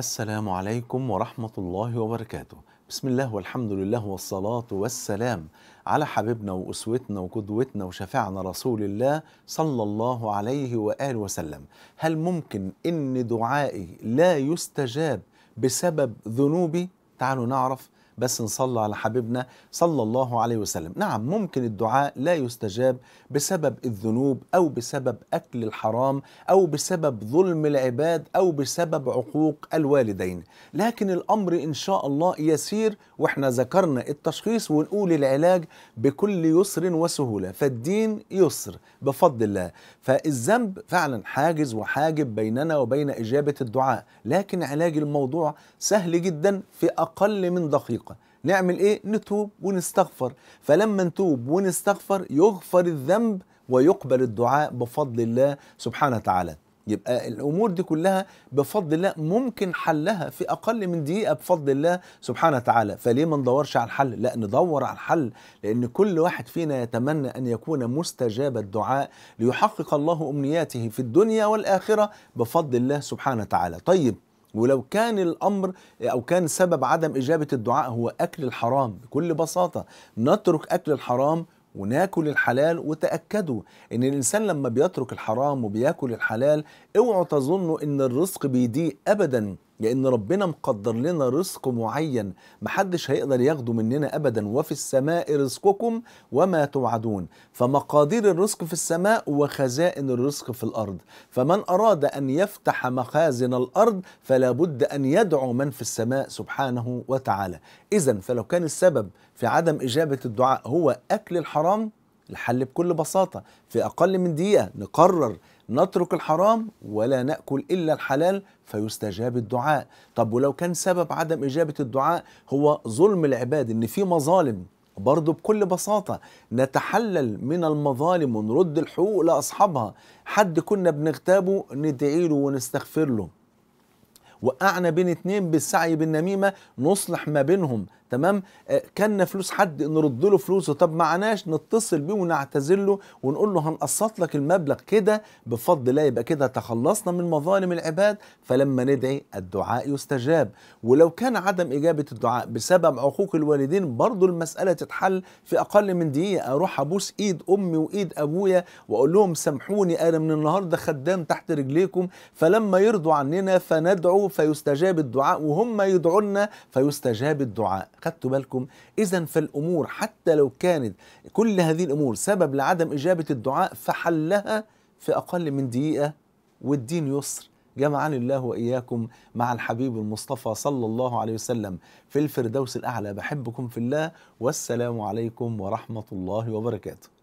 السلام عليكم ورحمة الله وبركاته بسم الله والحمد لله والصلاة والسلام على حبيبنا وأسوتنا وقدوتنا وشفعنا رسول الله صلى الله عليه وآله وسلم هل ممكن أن دعائي لا يستجاب بسبب ذنوبي؟ تعالوا نعرف بس نصلى على حبيبنا صلى الله عليه وسلم نعم ممكن الدعاء لا يستجاب بسبب الذنوب أو بسبب أكل الحرام أو بسبب ظلم العباد أو بسبب عقوق الوالدين لكن الأمر إن شاء الله يسير وإحنا ذكرنا التشخيص ونقول العلاج بكل يسر وسهولة فالدين يسر بفضل الله فالذنب فعلا حاجز وحاجب بيننا وبين إجابة الدعاء لكن علاج الموضوع سهل جدا في أقل من دقيقة نعمل ايه نتوب ونستغفر فلما نتوب ونستغفر يغفر الذنب ويقبل الدعاء بفضل الله سبحانه وتعالى يبقى الامور دي كلها بفضل الله ممكن حلها في اقل من دقيقه بفضل الله سبحانه وتعالى فليه ما ندورش على الحل لا ندور على الحل لان كل واحد فينا يتمنى ان يكون مستجاب الدعاء ليحقق الله امنياته في الدنيا والاخره بفضل الله سبحانه وتعالى طيب ولو كان الامر او كان سبب عدم اجابه الدعاء هو اكل الحرام بكل بساطه نترك اكل الحرام وناكل الحلال وتاكدوا ان الانسان لما بيترك الحرام وبياكل الحلال اوعوا تظنوا ان الرزق بيضيق ابدا لأن ربنا مقدر لنا رزق معين محدش هيقدر ياخده مننا أبدا وفي السماء رزقكم وما توعدون فمقادير الرزق في السماء وخزائن الرزق في الأرض فمن أراد أن يفتح مخازن الأرض فلا بد أن يدعو من في السماء سبحانه وتعالى إذا فلو كان السبب في عدم إجابة الدعاء هو أكل الحرام الحل بكل بساطة في أقل من دقيقة نقرر نترك الحرام ولا نأكل إلا الحلال فيستجاب الدعاء طب ولو كان سبب عدم إجابة الدعاء هو ظلم العباد إن في مظالم برضه بكل بساطة نتحلل من المظالم ونرد الحقوق لأصحابها حد كنا بنغتابه ندعي له ونستغفر له وقعنا بين اتنين بالسعي بالنميمة نصلح ما بينهم تمام آه، كان فلوس حد نرد له فلوسه طب معناش نتصل بيه ونعتذر له ونقول له هنقسط لك المبلغ كده بفضل الله يبقى كده تخلصنا من مظالم العباد فلما ندعي الدعاء يستجاب ولو كان عدم اجابه الدعاء بسبب عقوق الوالدين برضه المساله تتحل في اقل من دقيقه اروح ابوس ايد امي وايد ابويا واقول لهم سامحوني انا من النهارده خدام تحت رجليكم فلما يرضوا عننا فندعو فيستجاب الدعاء وهم يدعوا لنا فيستجاب الدعاء خدتوا بالكم إذا فالأمور حتى لو كانت كل هذه الأمور سبب لعدم إجابة الدعاء فحلها في أقل من دقيقة والدين يسر جمعني الله وإياكم مع الحبيب المصطفى صلى الله عليه وسلم في الفردوس الأعلى بحبكم في الله والسلام عليكم ورحمة الله وبركاته